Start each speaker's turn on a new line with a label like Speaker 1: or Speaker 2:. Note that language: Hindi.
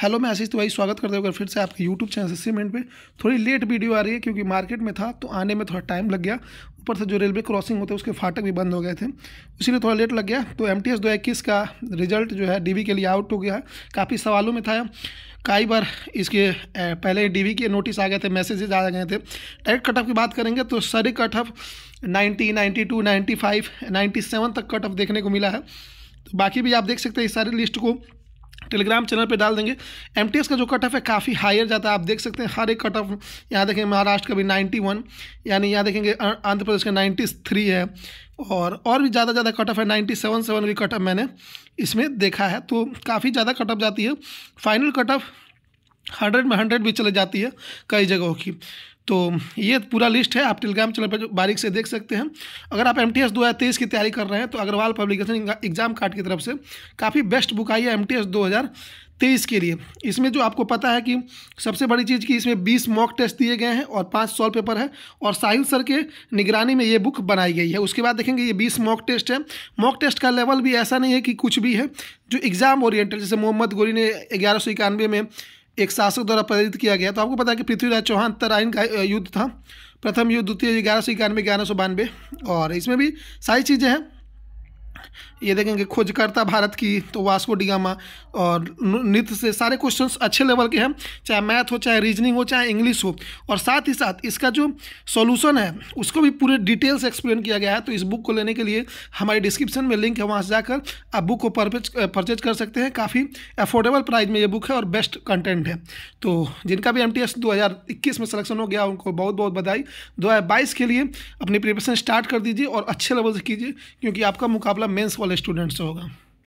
Speaker 1: हेलो मैं आशीष तिवारी तो स्वागत करते हूँ फिर से आपके यूट्यूब चैनल सीमेंट पे थोड़ी लेट वीडियो आ रही है क्योंकि मार्केट में था तो आने में थोड़ा टाइम लग गया ऊपर से जो रेलवे क्रॉसिंग होते हैं उसके फाटक भी बंद हो गए थे इसीलिए थोड़ा लेट लग गया तो एम टी का रिजल्ट जो है डी के लिए आउट हो गया काफ़ी सवालों में था कई बार इसके पहले डी के नोटिस आ गए थे मैसेजेज आ गए थे डायरेक्ट कटअप की बात करेंगे तो सारे कटअप नाइन्टी नाइन्टी नाइन्टी 97 तक कट ऑफ देखने को मिला है तो बाकी भी आप देख सकते हैं इस सारी लिस्ट को टेलीग्राम चैनल पे डाल देंगे एम का जो कट ऑफ है काफ़ी हायर जाता है आप देख सकते हैं हर एक कट ऑफ यहाँ देखेंगे महाराष्ट्र का भी 91 यानी यहाँ देखेंगे आंध्र प्रदेश का 93 है और और भी ज़्यादा ज़्यादा कट ऑफ है 97 सेवन भी कट ऑफ मैंने इसमें देखा है तो काफ़ी ज़्यादा कट ऑफ जाती है फाइनल कट ऑफ हंड्रेड में हंड्रेड भी चले जाती है कई जगहों की तो ये पूरा लिस्ट है आप टेलीग्राम चैनल पर बारीक से देख सकते हैं अगर आप एम टी एस दो हज़ार तेईस की तैयारी कर रहे हैं तो अग्रवाल पब्लिकेशन एग्जाम कार्ड की तरफ से काफ़ी बेस्ट बुक आई है एम टी एस दो हज़ार तेईस के लिए इसमें जो आपको पता है कि सबसे बड़ी चीज़ कि इसमें बीस मॉक टेस्ट दिए गए हैं और पाँच सॉल्व पेपर है और साहिल सर के निगरानी में ये बुक बनाई गई है उसके बाद देखेंगे ये बीस मॉक टेस्ट है मॉक टेस्ट का लेवल भी ऐसा नहीं है कि कुछ भी है जो एग्ज़ाम ओरिएंटेड जैसे मोहम्मद गोरी ने ग्यारह सौ इक्यानवे में एक शासक द्वारा प्रेरित किया गया तो आपको पता है कि पृथ्वीराज चौहान तराइन का युद्ध था प्रथम युद्ध द्वितीय ग्यारह सौ इक्यानवे ग्यारह सौ बानवे और इसमें भी सारी चीज़ें हैं ये देखेंगे खोजकर्ता भारत की तो वास्को डिगामा और नृत्य से सारे क्वेश्चंस अच्छे लेवल के हैं चाहे मैथ हो चाहे रीजनिंग हो चाहे इंग्लिश हो और साथ ही साथ इसका जो सॉल्यूशन है उसको भी पूरे डिटेल से एक्सप्लेन किया गया है तो इस बुक को लेने के लिए हमारे डिस्क्रिप्शन में लिंक है वहाँ से जाकर आप बुक को परचेज कर सकते हैं काफ़ी अफोर्डेबल प्राइस में ये बुक है और बेस्ट कंटेंट है तो जिनका भी एम टी में सलेक्शन हो गया उनको बहुत बहुत बधाई दो के लिए अपनी प्रिपरेशन स्टार्ट कर दीजिए और अच्छे लेवल से कीजिए क्योंकि आपका मुकाबला मेन एक्सपीरियंस वाले स्टूडेंट से होगा